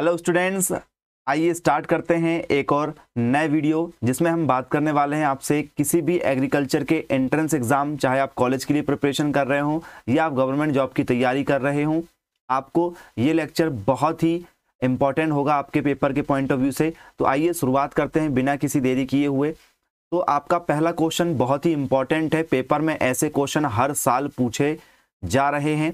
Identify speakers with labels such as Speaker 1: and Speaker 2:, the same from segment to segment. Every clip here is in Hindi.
Speaker 1: हेलो स्टूडेंट्स आइए स्टार्ट करते हैं एक और नए वीडियो जिसमें हम बात करने वाले हैं आपसे किसी भी एग्रीकल्चर के एंट्रेंस एग्ज़ाम चाहे आप कॉलेज के लिए प्रिपरेशन कर रहे हों या आप गवर्नमेंट जॉब की तैयारी कर रहे हों आपको ये लेक्चर बहुत ही इम्पॉर्टेंट होगा आपके पेपर के पॉइंट ऑफ व्यू से तो आइए शुरुआत करते हैं बिना किसी देरी किए हुए तो आपका पहला क्वेश्चन बहुत ही इम्पॉर्टेंट है पेपर में ऐसे क्वेश्चन हर साल पूछे जा रहे हैं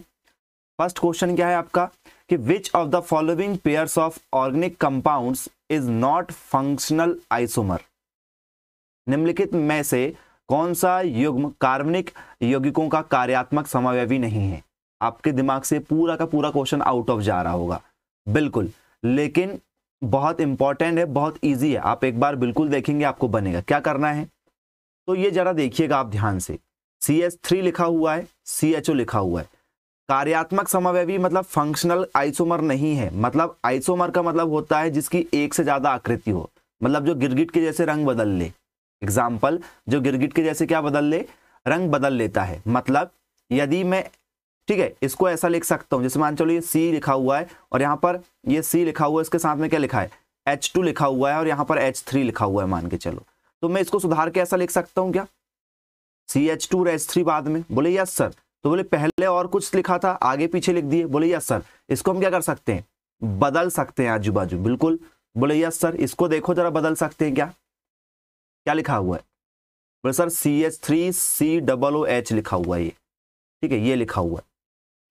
Speaker 1: फर्स्ट क्वेश्चन क्या है आपका कि which of the following pairs of organic compounds is not functional isomer निम्नलिखित में से कौन सा युग्म कार्बनिक यौगिकों का कार्यात्मक समावयवी नहीं है आपके दिमाग से पूरा का पूरा क्वेश्चन आउट ऑफ जा रहा होगा बिल्कुल लेकिन बहुत इंपॉर्टेंट है बहुत ईजी है आप एक बार बिल्कुल देखेंगे आपको बनेगा क्या करना है तो ये जरा देखिएगा आप ध्यान से सी एच थ्री लिखा हुआ है सी एच ओ लिखा हुआ है कार्यात्मक समवयवी मतलब फंक्शनल आइसोमर नहीं है मतलब आइसोमर का मतलब होता है जिसकी एक से ज्यादा आकृति हो मतलब जो गिरगिट के जैसे रंग बदल ले एग्जाम्पल जो गिरगिट के जैसे क्या बदल ले रंग बदल लेता है मतलब यदि मैं ठीक है इसको ऐसा लिख सकता हूँ जैसे मान चलो ये सी लिखा हुआ है और यहाँ पर ये सी लिखा हुआ है इसके साथ में क्या लिखा है एच टू लिखा हुआ है और यहाँ पर एच थ्री लिखा हुआ है मान के चलो तो मैं इसको सुधार के ऐसा लिख सकता हूँ क्या सी एच टू और एच थ्री बाद में बोले यस सर तो बोले पहले और कुछ लिखा था आगे पीछे लिख दिए बोले यस सर इसको हम क्या कर सकते हैं बदल सकते हैं आजू बाजू बिल्कुल बोले यस सर इसको देखो जरा बदल सकते हैं क्या क्या लिखा हुआ है बोले sir C H three C double O H लिखा हुआ है ये ठीक है ये लिखा हुआ है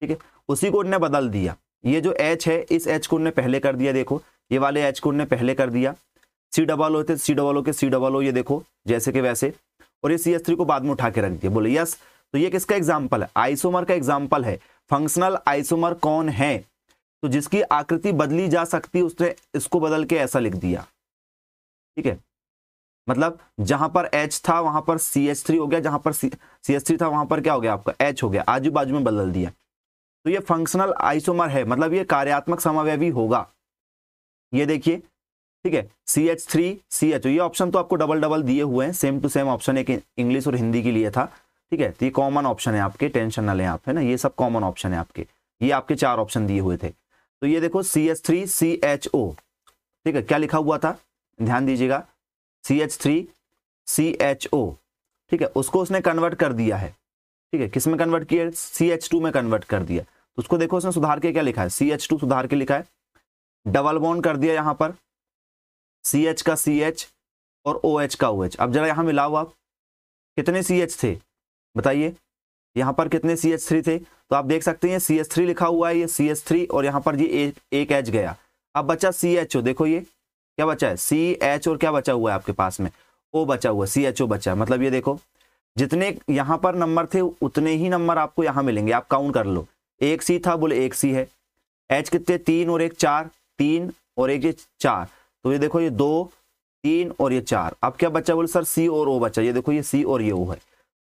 Speaker 1: ठीक है उसी को उनने बदल दिया ये जो एच है इस एच को उनने पहले कर दिया देखो ये वाले एच को उनने पहले कर दिया सी डबल ओ थे सी डबल ओ के सी डबल ओ ये देखो जैसे के वैसे और ये सी एच थ्री को बाद में उठा के रख दिया बोले यस तो ये किसका एग्जाम्पल है आइसोमर का एग्जाम्पल है फंक्शनल आइसोमर कौन है तो जिसकी आकृति बदली जा सकती उसने इसको बदल के ऐसा लिख दिया ठीक है मतलब जहां पर H था वहां पर सी एच थ्री हो गया जहां पर सी एच थ्री था वहां पर क्या हो गया आपका H हो गया आजू बाजू में बदल दिया तो ये फंक्शनल आइसोमर है मतलब ये कार्यात्मक समावयवी होगा ये देखिए ठीक है C H three C H ये ऑप्शन तो आपको डबल डबल दिए हुए हैं सेम टू सेम ऑप्शन एक इंग्लिश और हिंदी के लिए था ठीक है तो ये कॉमन ऑप्शन है आपके टेंशन ना लें आप है ना ये सब कॉमन ऑप्शन है आपके ये आपके चार ऑप्शन दिए हुए थे तो ये देखो C H three C H O ठीक है क्या लिखा हुआ था ध्यान दीजिएगा C H three C H O ठीक है उसको उसने कन्वर्ट कर दिया है ठीक है किस में कन्वर्ट किया सी एच टू में कन्वर्ट कर दिया तो उसको देखो उसने सुधार के क्या लिखा है सी एच टू सुधार के लिखा है डबल बॉन्ड कर दिया यहाँ पर सी एच का सी एच और ओ OH एच का ओ OH. एच अब जरा यहाँ मिलाओ आप कितने सी एच थे बताइए यहाँ पर कितने सी एच थ्री थे तो आप देख सकते हैं सी एच थ्री लिखा हुआ है ये सी एच थ्री और यहाँ पर ये एक एच गया अब बचा सी एच ओ देखो ये क्या बचा है सी एच और क्या बचा हुआ है आपके पास में ओ बचा हुआ सी एच ओ बचा मतलब ये देखो जितने यहाँ पर नंबर थे उतने ही नंबर आपको यहाँ मिलेंगे आप काउंट कर लो एक सी था बोले एक सी है एच कितने तीन और एक चार तीन और एक ये चार तो ये देखो ये दो तीन और ये चार अब क्या बचा बोले सर सी और ओ बचा ये देखो ये सी और ये ओ है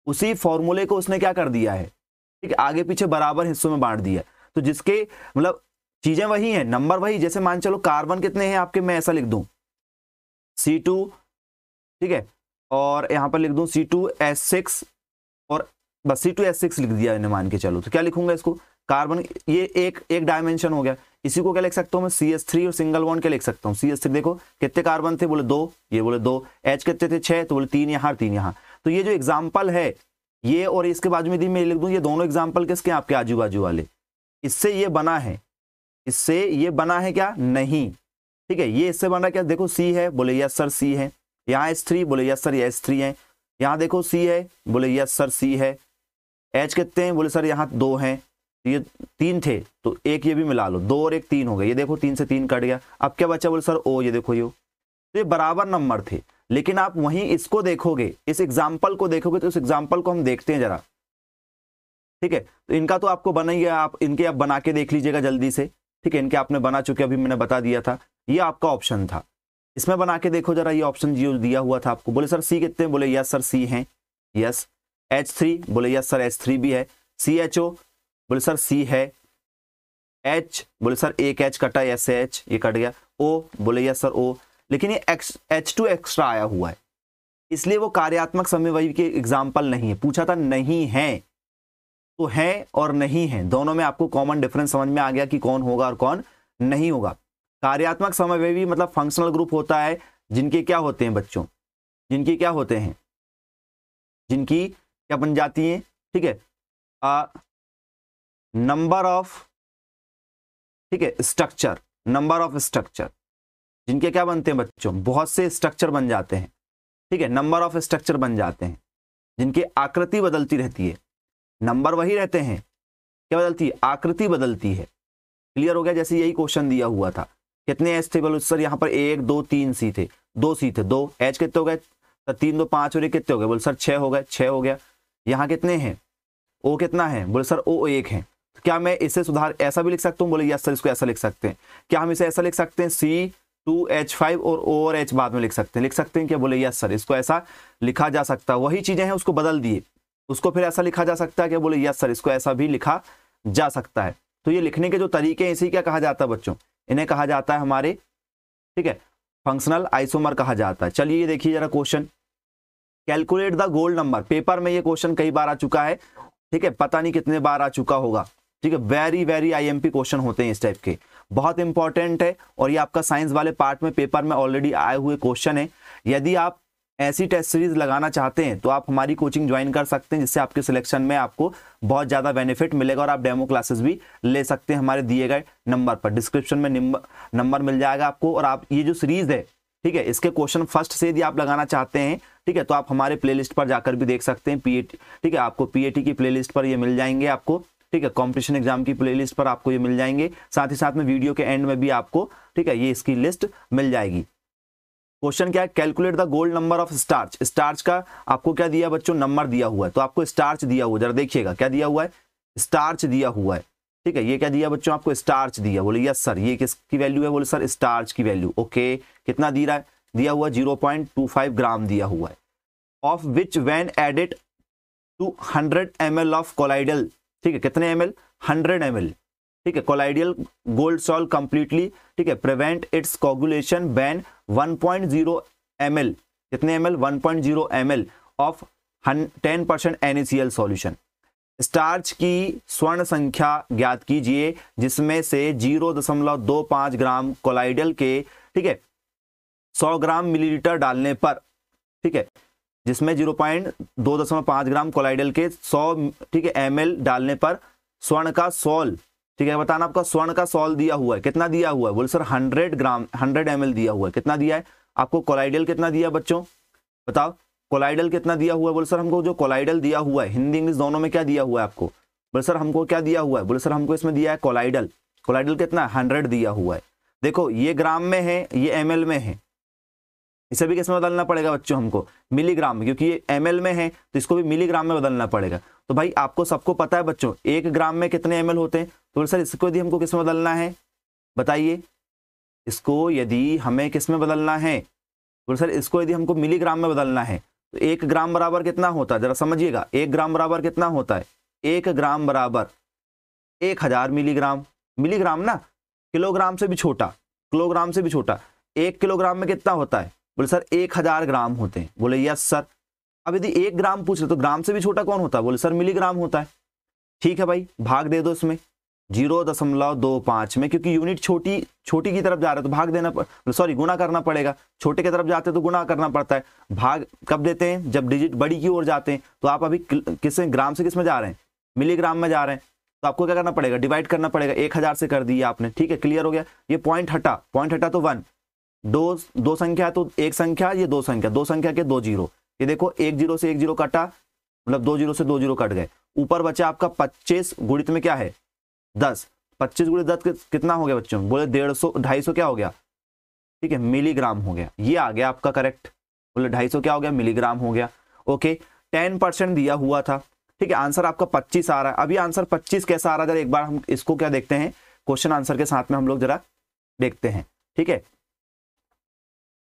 Speaker 1: उसी फॉर्मूले को उसने क्या कर दिया है ठीक है आगे पीछे बराबर हिस्सों में बांट दिया तो जिसके मतलब चीजें वही हैं नंबर वही जैसे मान चलो कार्बन कितने हैं आपके मैं ऐसा लिख दूं सी टू ठीक है और यहां पर लिख दूं सी टू एस सिक्स और बस सी टू एस सिक्स लिख दिया इन्हें मान के चलो तो क्या लिखूंगा इसको कार्बन ये एक एक डायमेंशन हो गया इसी को क्या लिख सकता हूँ मैं सी एस थ्री और सिंगल वन क्या लिख सकता हूँ सी एस थ्री देखो कितने कार्बन थे बोले दो ये बोले दो एच कितने थे छह तो बोले तीन यहाँ तीन यहाँ तो ये जो एग्जाम्पल है ये और इसके बाजू में यदि मैं लिख दूँ ये दोनों एग्जाम्पल किसके आपके आजू बाजू वाले इससे ये बना है इससे ये बना है क्या नहीं ठीक है ये इससे बना क्या देखो सी है बोले यस सर सी है यहाँ एस थ्री बोले यस सर एस थ्री है यहाँ देखो सी है बोले यस सर सी है एच कितने हैं बोले सर यहाँ दो हैं तो ये तीन थे तो एक ये भी मिला लो दो और एक तीन हो गए ये देखो तीन से तीन कट गया अब क्या बचा बोले सर ओ ये देखो यो तो ये बराबर नंबर थे लेकिन आप वहीं इसको देखोगे इस एग्जाम्पल को देखोगे तो इस एग्जाम्पल को हम देखते हैं जरा ठीक है तो इनका तो आपको बना ही है आप इनके आप बना के देख लीजिएगा जल्दी से ठीक है इनके आपने बना चुके अभी मैंने बता दिया था ये आपका ऑप्शन था इसमें बना के देखो जरा ये ऑप्शन जो दिया हुआ था आपको बोले सर सी कितने बोले यस सर सी हैं यस एच थ्री बोले यस सर एच थ्री भी है सी एच ओ बोले सर सी है एच बोले सर एक एच कटा एस एच ये कट गया ओ बोले यस सर ओ लेकिन ये एक्स एच टू एक्स्ट्रा आया हुआ है इसलिए वो कार्यात्मक समयवयी के एग्जाम्पल नहीं है पूछा था नहीं है तो है और नहीं है दोनों में आपको कॉमन डिफरेंस समझ में आ गया कि कौन होगा और कौन नहीं होगा कार्यात्मक समवयवी मतलब फंक्शनल ग्रुप होता है जिनके क्या होते हैं बच्चों जिनके क्या होते हैं जिनकी क्या बन जाती है ठीक है नंबर ऑफ ठीक है स्ट्रक्चर नंबर ऑफ स्ट्रक्चर जिनके क्या बनते हैं बच्चों बहुत से स्ट्रक्चर बन जाते हैं ठीक है नंबर ऑफ स्ट्रक्चर बन जाते हैं जिनकी आकृति बदलती रहती है नंबर वही रहते हैं क्या बदलती है आकृति बदलती है क्लियर हो गया जैसे यही क्वेश्चन दिया हुआ था कितने एच थे बोलो सर यहाँ पर एक दो तीन सी थे दो सी थे दो एच कितने हो गए सर तो तीन दो पाँच और एक कितने हो गए बोले सर छः हो गए छः हो गया यहाँ कितने हैं ओ कितना है बोले सर ओ एक है तो क्या मैं इसे सुधार ऐसा भी लिख सकता हूँ बोले यस सर इसको ऐसा लिख सकते हैं क्या हम इसे ऐसा लिख सकते हैं सी टू एच फाइव और ओ एच बाद में लिख सकते हैं लिख सकते हैं क्या बोले यस सर इसको ऐसा लिखा जा सकता है वही चीज़ें हैं उसको बदल दिए उसको फिर ऐसा लिखा जा सकता है क्या बोले यस सर इसको ऐसा भी लिखा जा सकता है तो ये लिखने के जो तरीके हैं इसे क्या कहा जाता है बच्चों इन्हें कहा जाता है हमारे ठीक है फंक्शनल आइसोमर कहा जाता है चलिए देखिए जरा question calculate the gold number paper में ये क्वेश्चन कई बार आ चुका है ठीक है पता नहीं कितने बार आ चुका होगा ठीक है वेरी वेरी आईएमपी क्वेश्चन होते हैं इस टाइप के बहुत इंपॉर्टेंट है और ये आपका साइंस वाले पार्ट में पेपर में ऑलरेडी आए हुए क्वेश्चन है यदि आप ऐसी टेस्ट सीरीज लगाना चाहते हैं तो आप हमारी कोचिंग ज्वाइन कर सकते हैं जिससे आपके सिलेक्शन में आपको बहुत ज़्यादा बेनिफिट मिलेगा और आप डेमो क्लासेस भी ले सकते हैं हमारे दिए गए नंबर पर डिस्क्रिप्शन में नंबर मिल जाएगा आपको और आप ये जो सीरीज है ठीक है इसके क्वेश्चन फर्स्ट से यदि आप लगाना चाहते हैं ठीक है तो आप हमारे प्लेलिस्ट पर जाकर भी देख सकते हैं पीएटी ठीक है आपको पीएटी की प्लेलिस्ट पर ये मिल जाएंगे आपको ठीक है कॉम्पिटिशन एग्जाम की प्ले पर आपको ये मिल जाएंगे साथ ही साथ में वीडियो के एंड में भी आपको ठीक है ये इसकी लिस्ट मिल जाएगी क्वेश्चन क्या है calculate the gold number of starch starch का आपको क्या दिया बच्चों नंबर दिया हुआ है तो आपको स्टार्च दिया हुआ जरा देखिएगा क्या दिया हुआ है स्टार्च दिया हुआ है ठीक है ये क्या दिया बच्चों आपको स्टार्च दिया बोले यस सर ये किसकी वैल्यू है बोले सर स्टार्च की वैल्यू ओके कितना दे रहा है दिया हुआ zero point two five gram दिया हुआ है of which when added to hundred M L of colloidal ठीक है कितने M L hundred M L ठीक है कोलाइडियल गोल्ड सॉल कंप्लीटली ठीक है prevent its coagulation when 1.0 point zero M L कितने M L one point zero M L of ten percent N solution starch की स्वर्ण संख्या ज्ञात कीजिए जिसमें से जीरो दशमलव दो पाँच ग्राम कोलाइडियल के ठीक है सौ ग्राम मिलीलीटर डालने पर ठीक है जिसमें जीरो पॉइंट दो दशमलव पांच ग्राम कोलाइडल के सौ ठीक है एम डालने पर स्वर्ण का सॉल ठीक है बताना आपका स्वर्ण का सॉल दिया हुआ है कितना दिया हुआ है बोले sir hundred gram hundred M दिया हुआ है कितना दिया है आपको कोलाइडल कितना दिया बच्चों बताओ कोलाइडल कितना दिया हुआ है बोले सर हमको जो कोलाइडल दिया हुआ है हिंदी इंग्लिश दोनों में क्या दिया हुआ है आपको बोले सर हमको क्या दिया हुआ है बोले सर हमको इसमें दिया है कोलाइडल कोलाइडल कितना है हंड्रेड दिया हुआ है देखो ये ग्राम में है ये एम में है इसे भी किस में बदलना पड़ेगा बच्चों हमको मिलीग्राम में क्योंकि ये एम में है तो इसको भी मिलीग्राम में बदलना पड़ेगा तो भाई आपको सबको पता है बच्चों एक ग्राम में कितने एम होते हैं तो सर इसको यदि हमको किसमें बदलना है बताइए इसको यदि हमें किस में बदलना है तो सर इसको यदि हमको मिलीग्राम में बदलना है तो एक ग्राम बराबर कितना होता है जरा समझिएगा एक ग्राम बराबर कितना होता है एक ग्राम बराबर एक हजार मिलीग्राम मिलीग्राम ना किलोग्राम से भी छोटा किलोग्राम से भी छोटा एक किलोग्राम में कितना होता है बोले सर एक हजार ग्राम होते हैं बोले यस सर अब यदि एक ग्राम पूछ रहे तो ग्राम से भी छोटा कौन होता है बोले सर मिलीग्राम होता है ठीक है भाई भाग दे दो इसमें जीरो दशमलव दो पांच में क्योंकि यूनिट छोटी छोटी की तरफ जा रहे हो तो भाग देना मतलब सॉरी गुना करना पड़ेगा छोटे की तरफ जाते हैं तो गुना करना पड़ता है भाग कब देते हैं जब डिजिट बड़ी की ओर जाते हैं तो आप अभी किस ग्राम से किस में जा रहे हैं मिलीग्राम में जा रहे हैं तो आपको क्या करना पड़ेगा डिवाइड करना पड़ेगा एक हजार से कर दिया आपने ठीक है क्लियर हो गया ये पॉइंट हटा पॉइंट हटा तो वन दो दो संख्या तो एक संख्या ये दो संख्या दो संख्या के दो जीरो ये देखो एक जीरो से एक जीरो कटा मतलब दो जीरो से दो जीरो कट गए ऊपर बचा आपका पच्चीस गुणित में क्या है दस पच्चीस गुणित दस कितना हो गया बच्चों बोले डेढ़ सौ ढाई सौ क्या हो गया ठीक है मिलीग्राम हो गया ये आ गया आपका करेक्ट बोले ढाई सौ क्या हो गया मिलीग्राम हो गया ओके टेन परसेंट दिया हुआ था ठीक है आंसर आपका पच्चीस आ रहा है अभी आंसर पच्चीस कैसा आ रहा है जरा एक बार हम इसको क्या देखते हैं क्वेश्चन आंसर के साथ में हम लोग जरा देखते हैं ठीक है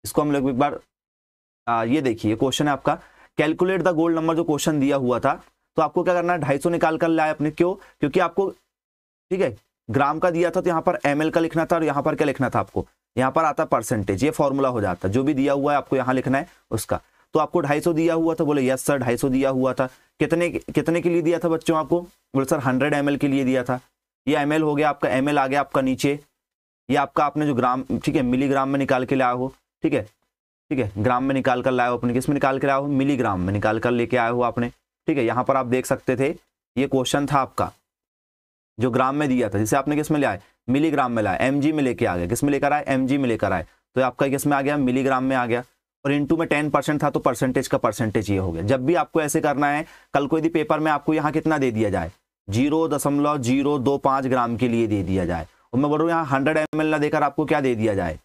Speaker 1: इसको हम लोग एक बार आ, ये देखिए क्वेश्चन है आपका कैलकुलेट द गोल्ड नंबर जो क्वेश्चन दिया हुआ था तो आपको क्या करना है ढाई निकाल कर लाए अपने क्यों क्योंकि आपको ठीक है ग्राम का दिया था तो यहाँ पर एम का लिखना था और यहाँ पर क्या लिखना था आपको यहाँ पर आता परसेंटेज ये फॉर्मूला हो जाता जो भी दिया हुआ है आपको यहाँ लिखना है उसका तो आपको 250 दिया हुआ था बोले यस सर 250 दिया हुआ था कितने कितने के लिए दिया था बच्चों आपको बोले सर 100 एम के लिए दिया था ये एम हो गया आपका एम आ गया आपका नीचे ये आपका आपने जो ग्राम ठीक है मिलीग्राम में निकाल के लाया हो ठीक है ठीक है ग्राम में निकाल कर लाए हो अपने किस में निकाल कर आए हो मिलीग्राम में निकाल कर लेके आए हो आपने ठीक है यहाँ पर आप देख सकते थे ये क्वेश्चन था आपका जो ग्राम में दिया था जिसे आपने किस में लाए मिली मिलीग्राम में लाए एम में लेके आ गया किस में लेकर आए एम में लेकर आए तो आपका किस में आ गया मिलीग्राम में आ गया और इंटू में टेन परसेंट था तो परसेंटेज का परसेंटेज ये हो गया जब भी आपको ऐसे करना है कल को यदि पेपर में आपको यहाँ कितना दे दिया जाए जीरो दशमलव जीरो दो पाँच ग्राम के लिए दे दिया जाए और मैं बोल रहा हूँ यहाँ हंड्रेड एम ना देकर आपको क्या दे दिया जाए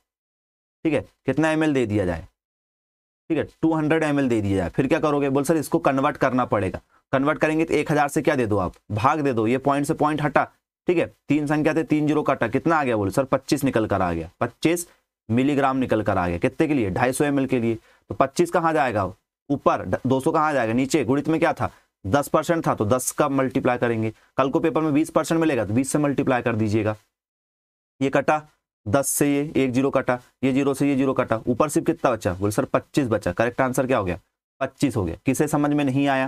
Speaker 1: ठीक है कितना एम दे दिया जाए ठीक है टू हंड्रेड एम दे दिया जाए फिर क्या करोगे बोल सर इसको कन्वर्ट करना पड़ेगा कन्वर्ट करेंगे तो एक हज़ार से क्या दे दो आप भाग दे दो ये पॉइंट से पॉइंट हटा ठीक है तीन संख्या थे तीन जीरो काटा कितना आ गया बोले सर पच्चीस निकल कर आ गया पच्चीस मिलीग्राम निकल कर आ गया कितने के लिए ढाई सौ के लिए तो पच्चीस कहाँ जाएगा ऊपर दो सौ कहाँ जाएगा नीचे गुणित में क्या था दस परसेंट था तो दस का मल्टीप्लाई करेंगे कल को पेपर में बीस परसेंट मिलेगा तो बीस से मल्टीप्लाई कर दीजिएगा ये कटा दस से ये एक जीरो कटा ये जीरो से ये जीरो कटा ऊपर सिर्फ कितना बचा बोले सर पच्चीस बचा करेक्ट आंसर क्या हो गया पच्चीस हो गया किसे समझ में नहीं आया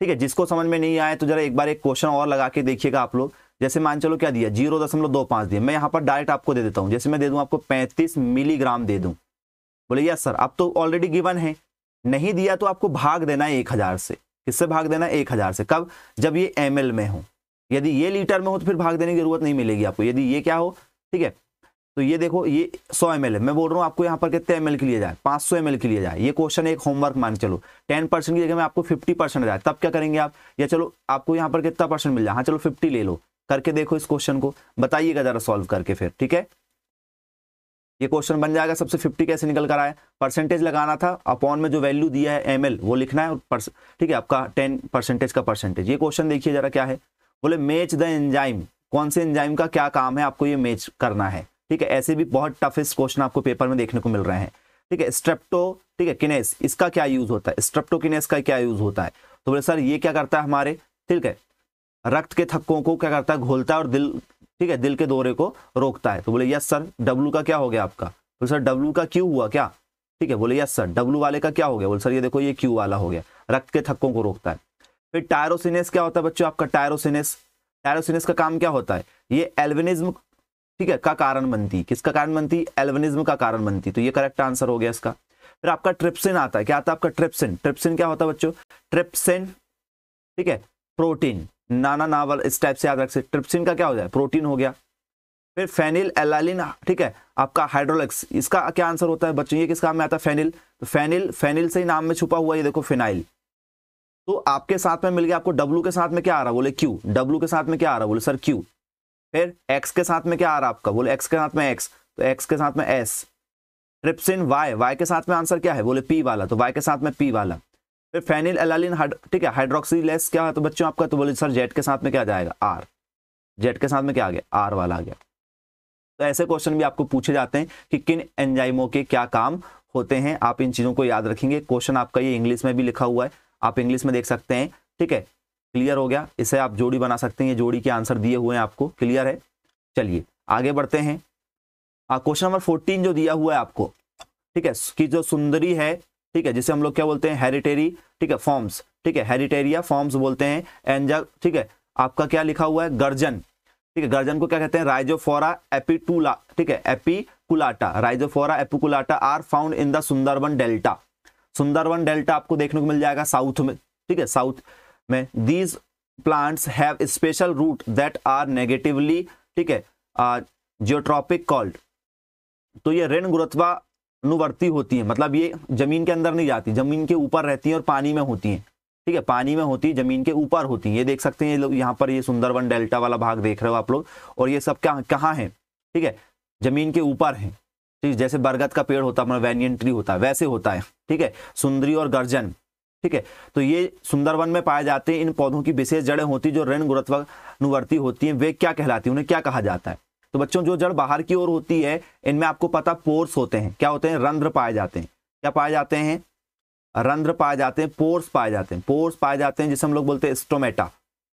Speaker 1: ठीक है जिसको समझ में नहीं आया तो जरा एक बार एक क्वेश्चन और लगा के देखिएगा आप लोग जैसे मान चलो क्या दिया जीरो दशमलव दो पांच दिया मैं यहाँ पर डायरेक्ट आपको दे देता हूँ जैसे मैं दे दूँ आपको पैंतीस मिलीग्राम दे दूँ बोले यस सर आप तो ऑलरेडी गिवन है नहीं दिया तो आपको भाग देना है एक हजार से किससे भाग देना है एक हजार से कब जब ये एम में हो यदि ये लीटर में हो तो फिर भाग देने की जरूरत नहीं मिलेगी आपको यदि ये क्या हो ठीक है तो ये देखो ये 100 एम मैं बोल रहा हूँ आपको यहाँ पर कितने एम के लिए जाए 500 सौ के लिए जाए ये क्वेश्चन एक होमवर्क मान चलो 10 परसेंट की जगह मैं आपको 50 परसेंट जाए तब क्या करेंगे आप या चलो आपको यहाँ पर कितना परसेंट मिल जाए हाँ चलो 50 ले लो करके देखो इस क्वेश्चन को बताइएगा जरा सॉल्व करके फिर ठीक है ये क्वेश्चन बन जाएगा सबसे फिफ्टी कैसे निकल कर आया परसेंटेज लगाना था अपॉन में जो वैल्यू दिया है एम वो लिखना है ठीक है आपका टेन परसेंटेज का परसेंटेज ये क्वेश्चन देखिए जरा क्या है बोले मेच द एंजाइम कौन से एंजाइम का क्या काम है आपको ये मैच करना है ठीक है ऐसे भी बहुत टफेस्ट क्वेश्चन आपको पेपर में देखने को मिल रहे हैं ठीक है स्ट्रेप्टो ठीक है किनेस इसका क्या यूज होता है किनेस का क्या यूज होता है तो बोले सर ये क्या करता है हमारे ठीक है रक्त के थक्कों को क्या करता है घोलता है और दिल ठीक है दिल के दौरे को रोकता है तो बोले यस सर डब्लू का क्या हो गया आपका तो बोले सर डब्लू का क्यू हुआ क्या ठीक है बोले यस सर डब्लू वाले का क्या हो गया बोले सर ये देखो ये क्यू वाला हो गया रक्त के थक्कों को रोकता है फिर टायरोसिनेस क्या होता है बच्चों आपका टायरोसिनेस टायरोसिनेस का काम क्या होता है ये एल्विनिज्म ठीक है का कारण बनती किसका कारण बनती एल्बनिज्म का कारण बनती तो ये करेक्ट आंसर हो गया इसका फिर आपका ट्रिप्सिन आता है क्या आता है आपका ट्रिप्सिन ट्रिप्सिन क्या होता है बच्चों ट्रिप्सिन ठीक है प्रोटीन नाना नावल इस टाइप से याद रख सकते ट्रिप्सिन का क्या हो जाए प्रोटीन हो गया फिर फेनिल एलालिन ठीक है आपका हाइड्रोलिक्स इसका क्या आंसर होता है बच्चों ये किस काम में आता है फेनिल तो फेनिल फेनिल से ही नाम में छुपा हुआ ये देखो फिनाइल तो आपके साथ में मिल गया आपको डब्लू के साथ में क्या आ रहा है बोले क्यू डब्लू के साथ में क्या आ रहा है बोले सर क्यू फिर एक्स के साथ में क्या आ रहा है आपका बोले एक्स के साथ में एक्स तो एक्स के साथ में एस ट्रिप्सिन वाई वाई के साथ में आंसर क्या है बोले पी वाला तो वाई के साथ में पी वाला फिर फेनिल एलालिन ठीक है हाइड्रोक्सीलेस क्या है तो बच्चों आपका तो बोले सर जेड के साथ में क्या जाएगा आर जेड के साथ में क्या आ गया आर वाला आ गया तो ऐसे क्वेश्चन भी आपको पूछे जाते हैं कि किन एंजाइमों के क्या काम होते हैं आप इन चीज़ों को याद रखेंगे क्वेश्चन आपका ये इंग्लिश में भी लिखा हुआ है आप इंग्लिश में देख सकते हैं ठीक है क्लियर हो गया इसे आप जोड़ी बना सकते हैं ये जोड़ी के आंसर दिए हुए हैं आपको क्लियर है चलिए आगे बढ़ते हैं क्वेश्चन नंबर फोर्टीन जो दिया हुआ है आपको ठीक है कि जो सुंदरी है ठीक है जिसे हम लोग क्या बोलते हैं हेरिटेरी ठीक है फॉर्म्स ठीक है हेरिटेरिया फॉर्म्स बोलते हैं एंजा ठीक है आपका क्या लिखा हुआ है गर्जन ठीक है गर्जन को क्या कहते हैं राइजोफोरा एपिटूला ठीक है apiculata Rhizophora apiculata are found in the Sundarban delta Sundarban delta आपको देखने को मिल जाएगा साउथ में ठीक है साउथ में these plants have special root that are negatively ठीक है जियोट्रॉपिक कॉल्ड तो ये ऋण गुरुत्वा अनुवर्ती होती है मतलब ये जमीन के अंदर नहीं जाती जमीन के ऊपर रहती है और पानी में होती है ठीक है पानी में होती है जमीन के ऊपर होती है ये देख सकते हैं लोग यहाँ पर ये सुंदरवन डेल्टा वाला भाग देख रहे हो आप लोग और ये सब कहाँ कहाँ है ठीक है जमीन के ऊपर है ठीक जैसे बरगद का पेड़ होता है वैनियन ट्री होता है वैसे होता है ठीक है सुंदरी और गर्जन ठीक है तो ये सुंदरवन में पाए जाते हैं इन पौधों की विशेष जड़ें होती जो ऋण गुरुत्वानुवर्ती होती हैं वे क्या कहलाती है उन्हें क्या कहा जाता है तो बच्चों जो जड़ बाहर की ओर होती है इनमें आपको पता पोर्स होते हैं क्या होते हैं रंध्र पाए जाते हैं क्या पाए जाते हैं रंध्र पाए जाते हैं पोर्स पाए जाते हैं पोर्स पाए जाते हैं जिसे हम लोग बोलते हैं स्टोमेटा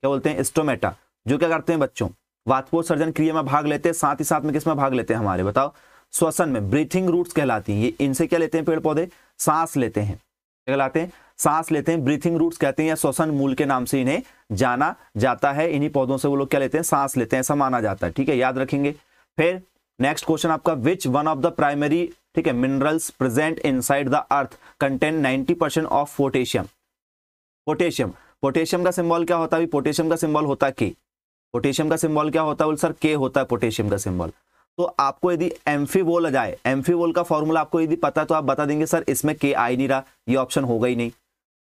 Speaker 1: क्या बोलते हैं स्टोमेटा जो क्या करते हैं बच्चों वातपोर सर्जन क्रिया में भाग लेते हैं साथ ही साथ में किसमें भाग लेते हैं हमारे बताओ श्वसन में ब्रीथिंग रूट्स कहलाती हैं ये इनसे क्या लेते हैं पेड़ पौधे सांस लेते हैं क्या कहलाते हैं सांस लेते हैं ब्रीथिंग रूट्स कहते हैं या श्वसन मूल के नाम से इन्हें जाना जाता है इन्हीं पौधों से वो लोग क्या लेते हैं सांस लेते हैं ऐसा माना जाता है ठीक है याद रखेंगे फिर नेक्स्ट क्वेश्चन आपका which one of the primary ठीक है minerals present inside the earth contain 90 percent of potassium potassium potassium का सिंबल क्या होता है पोटेशियम का सिंबल होता है के पोटेशियम का सिंबल क्या होता है सर के होता है पोटेशियम का सिंबल तो आपको यदि एम्फी वोल जाए वोल का फॉर्मूला आपको यदि पता है तो आप बता देंगे सर इसमें के आ ही नहीं रहा ये ऑप्शन होगा ही नहीं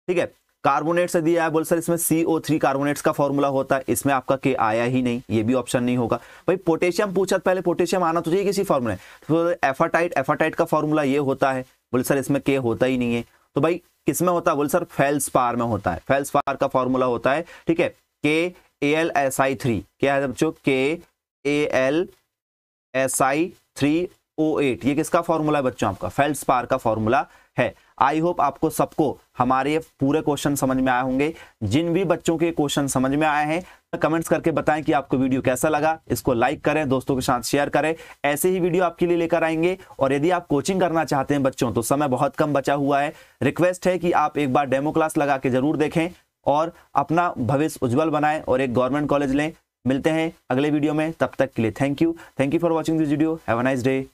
Speaker 1: ठीक है कार्बोनेट से दिया है बोल सर इसमें सी ओ थ्री कार्बोनेट्स का फॉर्मूला होता है इसमें आपका के आया ही नहीं ये भी ऑप्शन नहीं होगा भाई पोटेशियम पूछा पहले पोटेशियम आना तो चाहिए किसी फॉर्मूला तो एफाटाइट एफाटाइट का फॉर्मूला ये होता है बोल सर इसमें के होता ही नहीं है तो भाई किसमें होता है बोल सर पार में होता है पार का फॉर्मूला होता है ठीक है K A L S I three क्या है बच्चों K A L S I three O eight ये किसका फॉर्मूला है बच्चों आपका पार का फॉर्मूला है आई होप आपको सबको हमारे पूरे क्वेश्चन समझ में आए होंगे जिन भी बच्चों के क्वेश्चन समझ में आए हैं कमेंट्स करके बताएं कि आपको वीडियो कैसा लगा इसको लाइक करें दोस्तों के साथ शेयर करें ऐसे ही वीडियो आपके लिए लेकर आएंगे और यदि आप कोचिंग करना चाहते हैं बच्चों तो समय बहुत कम बचा हुआ है रिक्वेस्ट है कि आप एक बार डेमो क्लास लगा के जरूर देखें और अपना भविष्य उज्ज्वल बनाएं और एक गवर्नमेंट कॉलेज लें मिलते हैं अगले वीडियो में तब तक के लिए thank you thank you for watching this video have a nice day